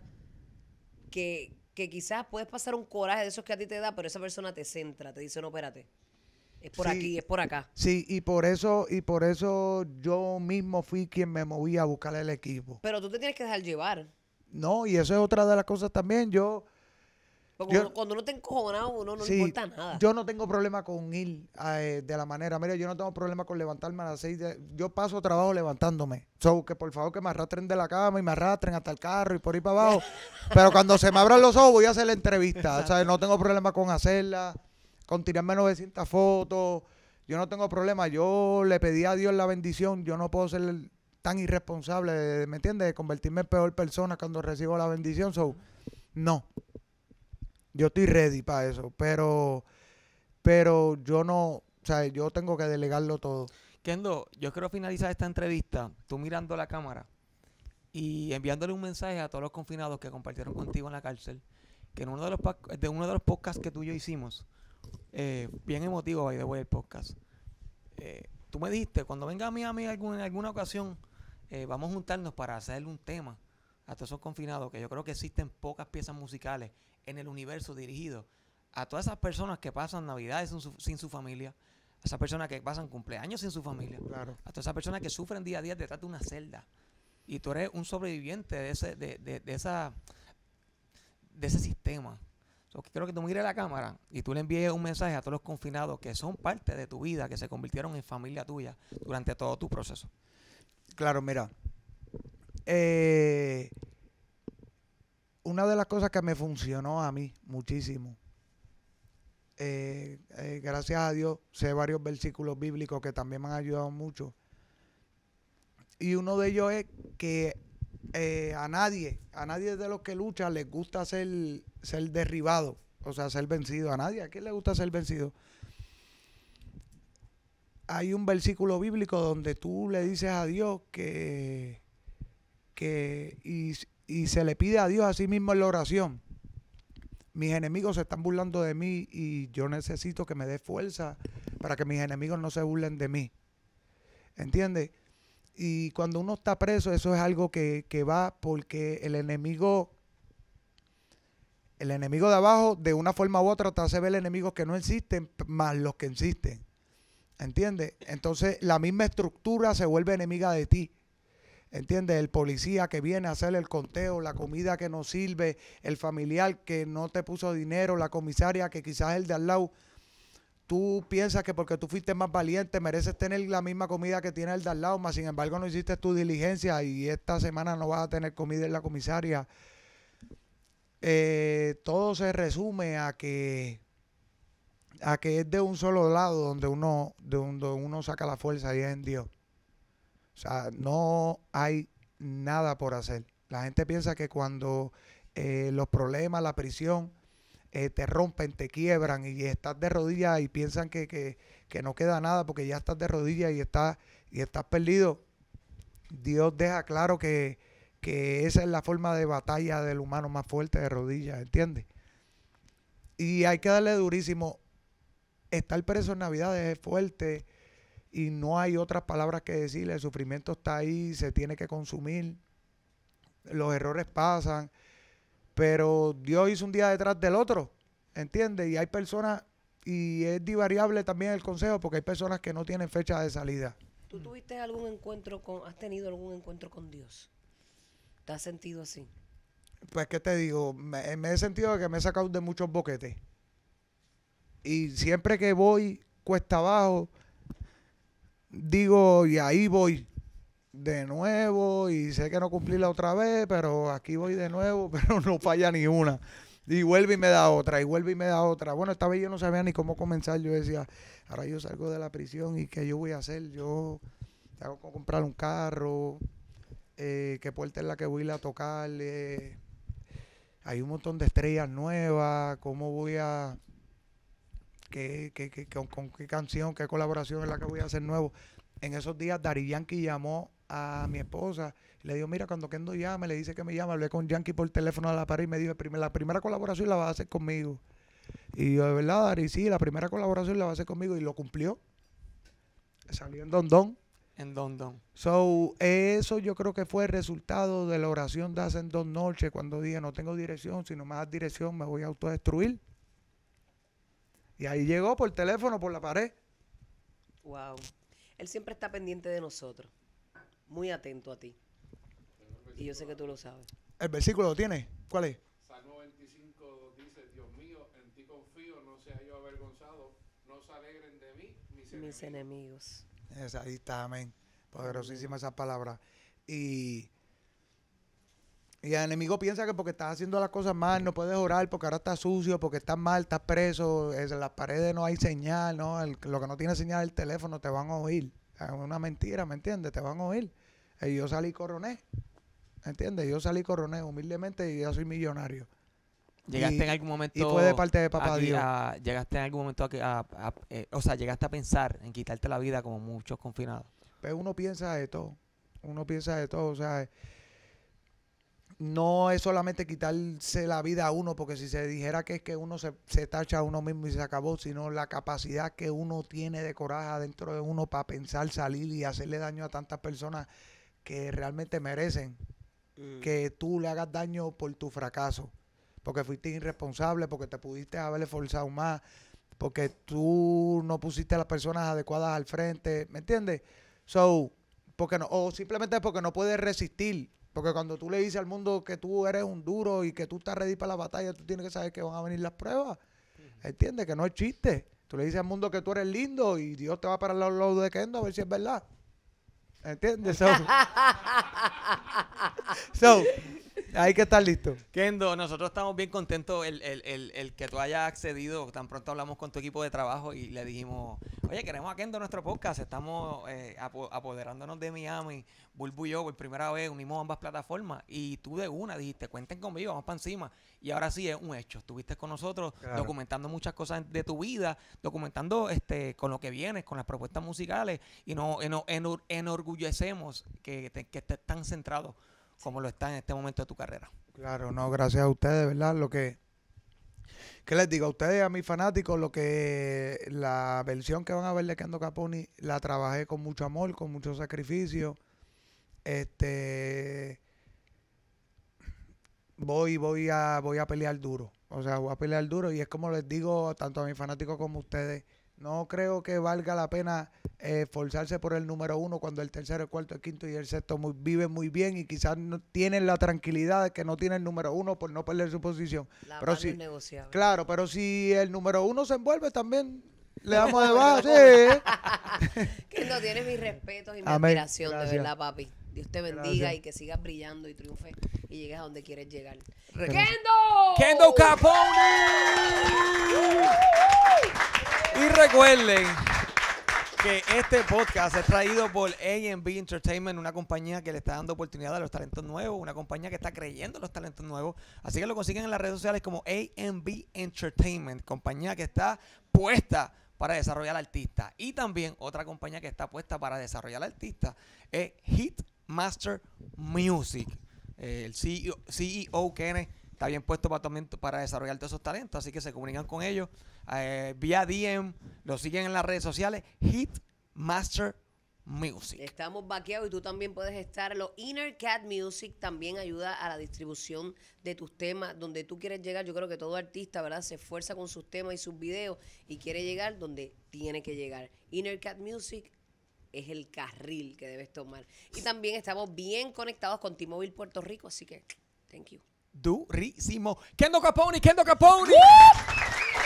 Speaker 1: que, que quizás puedes pasar un coraje de esos que a ti te da, pero esa persona te centra, te dice, no, espérate. Es por aquí, es por acá.
Speaker 3: Sí, y por eso, y por eso yo mismo fui quien me moví a buscar el equipo.
Speaker 1: Pero tú te tienes que dejar llevar.
Speaker 3: No, y eso es otra de las cosas también. Yo.
Speaker 1: cuando uno te encojonado, uno no le importa nada. Yo no
Speaker 3: tengo problema con ir eh, de la manera. Mira, yo no tengo problema con levantarme a las seis. yo paso trabajo levantándome. So, que por favor que me arrastren de la cama y me arrastren hasta el carro y por ahí para abajo. Pero cuando se me abran los ojos voy a hacer la entrevista. O sea, no tengo problema con hacerla, con tirarme 900 fotos. Yo no tengo problema. Yo le pedí a Dios la bendición. Yo no puedo ser el, tan irresponsable, ¿me entiendes? De convertirme en peor persona cuando recibo la bendición. So, no. Yo estoy ready para eso, pero, pero yo no, o sea, yo tengo que delegarlo todo.
Speaker 2: Kendo, yo quiero finalizar esta entrevista, tú mirando la cámara y enviándole un mensaje a todos los confinados que compartieron contigo en la cárcel, que en uno de los, de uno de los podcasts que tú y yo hicimos, eh, bien emotivo, by the way, el podcast, eh, tú me dijiste, cuando venga a Miami en alguna ocasión, eh, vamos a juntarnos para hacerle un tema a todos esos confinados, que yo creo que existen pocas piezas musicales en el universo dirigido a todas esas personas que pasan navidades sin su, familia, a esas personas que pasan cumpleaños sin su familia, a todas esas personas que sufren día a día detrás de una celda. Y tú eres un sobreviviente de ese, de, de, esa, de ese sistema. Quiero creo que tú mires la cámara y tú le envíes un mensaje a todos los confinados que son parte de tu vida, que se convirtieron en familia tuya durante todo tu proceso. Claro, mira. Eh,
Speaker 3: una de las cosas que me funcionó a mí muchísimo, eh, eh, gracias a Dios, sé varios versículos bíblicos que también me han ayudado mucho. Y uno de ellos es que a nadie, a nadie de los que luchan les gusta ser, ser derribado, o sea, ser vencido. A nadie, ¿a quién le gusta ser vencido? hay un versículo bíblico donde tú le dices a Dios que, y, se le pide a Dios a sí mismo en la oración. Mis enemigos se están burlando de mí y yo necesito que me dé fuerza para que mis enemigos no se burlen de mí. ¿Entiendes? Y cuando uno está preso, eso es algo que, que va porque el enemigo, el enemigo de abajo, de una forma u otra, te hace ver enemigos que no existen, más los que existen. ¿Entiendes? Entonces la misma estructura se vuelve enemiga de ti. ¿Entiendes? El policía que viene a hacer el conteo, la comida que no sirve, el familiar que no te puso dinero, la comisaria que quizás el de al lado. Tú piensas que porque tú fuiste más valiente mereces tener la misma comida que tiene el de al lado, más sin embargo no hiciste tu diligencia y esta semana no vas a tener comida en la comisaria. Eh, todo se resume a que a que es de un solo lado donde uno, de uno saca la fuerza y es en Dios. O sea, no hay nada por hacer. La gente piensa que cuando eh, los problemas, la prisión, eh, te rompen, te quiebran y estás de rodillas y piensan que, que, no queda nada porque ya estás de rodillas y estás, y estás perdido. Dios deja claro que, que esa es la forma de batalla del humano más fuerte de rodillas, ¿entiendes? Y hay que darle durísimo estar preso en Navidades es fuerte y no hay otras palabras que decirle. El sufrimiento está ahí, se tiene que consumir, los errores pasan, pero Dios hizo un día detrás del otro, ¿entiendes? Y hay personas, y es divariable también el consejo, porque hay personas que no tienen fecha de salida.
Speaker 1: ¿Tú tuviste algún encuentro con, has tenido algún encuentro con Dios? ¿Te has sentido así?
Speaker 3: Pues, ¿qué te digo? Me, me he sentido que me he sacado de muchos boquetes y siempre que voy cuesta abajo, digo, y ahí voy de nuevo, y sé que no cumplí la otra vez, pero aquí voy de nuevo, pero no falla ni una. Y vuelve y me da otra, y vuelve y me da otra. Bueno, esta vez yo no sabía ni cómo comenzar. Yo decía, ahora yo salgo de la prisión y qué yo voy a hacer. Yo tengo que comprar un carro, eh, qué puerta es la que voy a ir Hay un montón de estrellas nuevas, cómo voy a qué, con, qué canción, qué colaboración es la que voy a hacer nuevo. En esos días, Dari Yankee llamó a mi esposa le dijo: Mira, cuando Kendo llame, le dice que me llama. Hablé con Yankee por teléfono a la pared y me dijo: La primera colaboración la vas a hacer conmigo. Y yo, de verdad, Dari, sí, la primera colaboración la vas a hacer conmigo. Y lo cumplió.
Speaker 2: Salió en Don Don. En Don Don.
Speaker 3: So, eso yo creo que fue el resultado de la oración de hace dos noches, cuando dije, no tengo dirección, si no me das dirección me voy a autodestruir. Y ahí llegó por teléfono, por la pared.
Speaker 1: Wow. Él siempre está pendiente de nosotros. Muy atento a ti. Y yo sé que tú lo sabes.
Speaker 3: ¿El versículo lo tiene? ¿Cuál es?
Speaker 1: Salmo 25 dice, Dios mío, en ti confío, no sea yo avergonzado, no se alegren de mí mis, mis enemigos.
Speaker 3: enemigos. ahí está, amén. Poderosísima esa palabra. Y y el enemigo piensa que porque estás haciendo las cosas mal, no puedes orar, porque ahora estás sucio, porque estás mal, estás preso, en las paredes no hay señal, ¿no? lo que no tiene señal el teléfono te van a oír. Es una mentira, ¿me entiendes? Te van a oír. Y yo salí coroné. ¿me ¿Entiendes? Yo salí coroné humildemente y ya soy millonario. Llegaste en algún momento. Y fue de parte de papá
Speaker 2: llegaste en algún momento a. Eh, o sea, llegaste a pensar en quitarte la vida como muchos confinados. Pero pues uno piensa de todo.
Speaker 3: Uno piensa de todo. O sea, no es solamente quitarse la vida a uno, porque si se dijera que es que uno se, tacha a uno mismo y se acabó, sino la capacidad que uno tiene de coraje dentro de uno para pensar, salir y hacerle daño a tantas personas que realmente merecen mm. que tú le hagas daño por tu fracaso, porque fuiste irresponsable, porque te pudiste haber esforzado más, porque tú no pusiste a las personas adecuadas al frente, ¿me entiendes? So, porque no, o simplemente porque no puedes resistir porque cuando tú le dices al mundo que tú eres un duro y que tú estás ready para la batalla, tú tienes que saber que van a venir las pruebas. ¿Entiendes? Que no es chiste. Tú le dices al mundo que tú eres lindo y Dios te va a parar los lados de Kendo a ver si es verdad. ¿Entiendes? so Hay que estar listo.
Speaker 2: Kendo, nosotros estamos bien contentos el, que tú hayas accedido. Tan pronto hablamos con tu equipo de trabajo y le dijimos, oye, queremos a Kendo nuestro podcast. Estamos eh, apoderándonos de Miami. Bulbu y yo, por primera vez, unimos ambas plataformas. Y tú de una dijiste, cuenten conmigo, vamos para encima. Y ahora sí es un hecho. Estuviste con nosotros documentando muchas cosas de tu vida, documentando este con lo que vienes, con las propuestas musicales. Y nos no, enorgullecemos que, que estés tan centrado como lo está en este momento de tu carrera. Claro, no, gracias
Speaker 3: a ustedes, ¿verdad? Lo que, ¿qué les digo? A ustedes, a mis fanáticos, lo que la versión que van a ver de Kendo Caponi la trabajé con mucho amor, con mucho sacrificio. Este voy, voy a, voy a pelear duro. O sea, voy a pelear duro. Y es como les digo tanto a mis fanáticos como a ustedes. No creo que valga la pena esforzarse eh, por el número uno cuando el tercero, el cuarto, el quinto y el sexto viven muy bien y quizás no tienen la tranquilidad de que no tienen el número uno por no perder su posición. Claro, pero si el número uno se envuelve también le damos de baja,
Speaker 1: sí. que no tienes mis respetos y mi admiración, de verdad, papi. Dios te bendiga y que sigas brillando y triunfe y llegues a donde quieres llegar. ¡Kendo! ¡Kendo
Speaker 2: Capone! y recuerden este podcast es traído por B Entertainment, una compañía que le está dando oportunidad a los talentos nuevos, una compañía que está creyendo en los talentos nuevos. Así que lo consiguen en las redes sociales como B Entertainment, compañía que está puesta para desarrollar artistas. Y también otra compañía que está puesta para desarrollar artistas es Hitmaster Music. El CEO, CEO Kenneth está bien puesto para, también, para desarrollar todos esos talentos, así que se comunican con ellos eh, vía DM, lo siguen en las redes sociales, Hitmaster Music.
Speaker 1: Estamos baqueados y tú también puedes estar. Lo Inner Cat Music también ayuda a la distribución de tus temas, donde tú quieres llegar. Yo creo que todo artista, ¿verdad? Se esfuerza con sus temas y sus videos y quiere llegar donde tiene que llegar. Inner Cat Music es el carril que debes tomar. Y también estamos bien conectados con T-Mobile Puerto Rico, así que thank you.
Speaker 2: Durísimo. Kendo Caponi, Kendo Caponi.